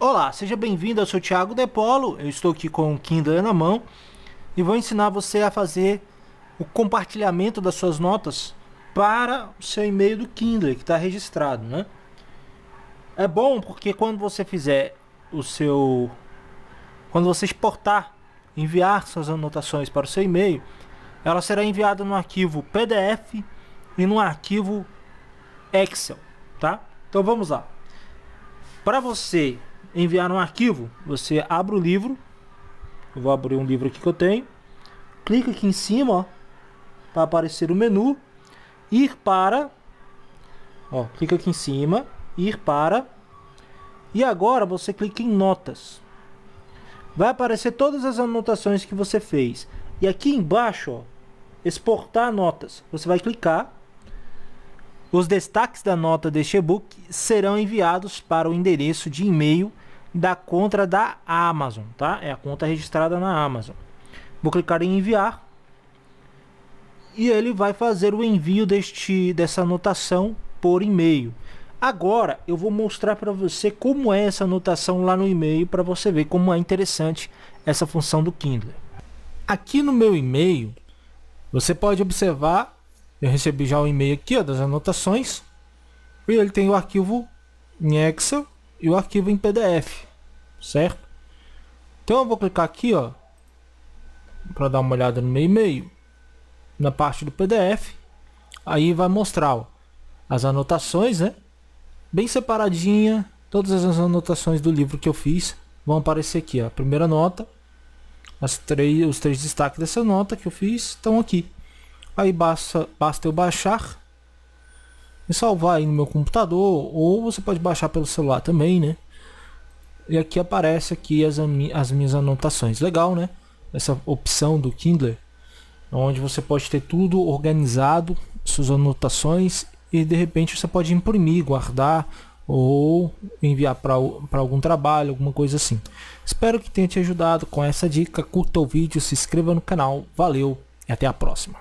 Olá, seja bem-vindo, eu sou o Thiago Depolo, eu estou aqui com o Kindle na mão e vou ensinar você a fazer o compartilhamento das suas notas para o seu e-mail do Kindle que está registrado, né? É bom porque quando você fizer o seu... quando você exportar, enviar suas anotações para o seu e-mail, ela será enviada no arquivo PDF e no arquivo Excel, tá? Então vamos lá. Para você enviar um arquivo, você abre o livro. Eu vou abrir um livro aqui que eu tenho. Clica aqui em cima, para aparecer o menu. Ir para. Ó, clica aqui em cima. Ir para. E agora você clica em notas. Vai aparecer todas as anotações que você fez. E aqui embaixo, ó, exportar notas. Você vai clicar os destaques da nota deste e-book serão enviados para o endereço de e-mail da conta da Amazon, tá? É a conta registrada na Amazon. Vou clicar em enviar e ele vai fazer o envio deste dessa anotação por e-mail. Agora eu vou mostrar para você como é essa anotação lá no e-mail para você ver como é interessante essa função do Kindle. Aqui no meu e-mail você pode observar eu recebi já o um e-mail aqui ó, das anotações. E ele tem o arquivo em Excel e o arquivo em PDF. Certo? Então eu vou clicar aqui, ó. Para dar uma olhada no meu e-mail. Na parte do PDF. Aí vai mostrar ó, as anotações, né? Bem separadinha. Todas as anotações do livro que eu fiz vão aparecer aqui. Ó. A primeira nota. As três, os três destaques dessa nota que eu fiz estão aqui. Aí basta, basta eu baixar e salvar aí no meu computador, ou você pode baixar pelo celular também, né? E aqui aparece aqui as, as minhas anotações. Legal, né? Essa opção do Kindle, onde você pode ter tudo organizado, suas anotações, e de repente você pode imprimir, guardar, ou enviar para algum trabalho, alguma coisa assim. Espero que tenha te ajudado com essa dica. Curta o vídeo, se inscreva no canal. Valeu e até a próxima.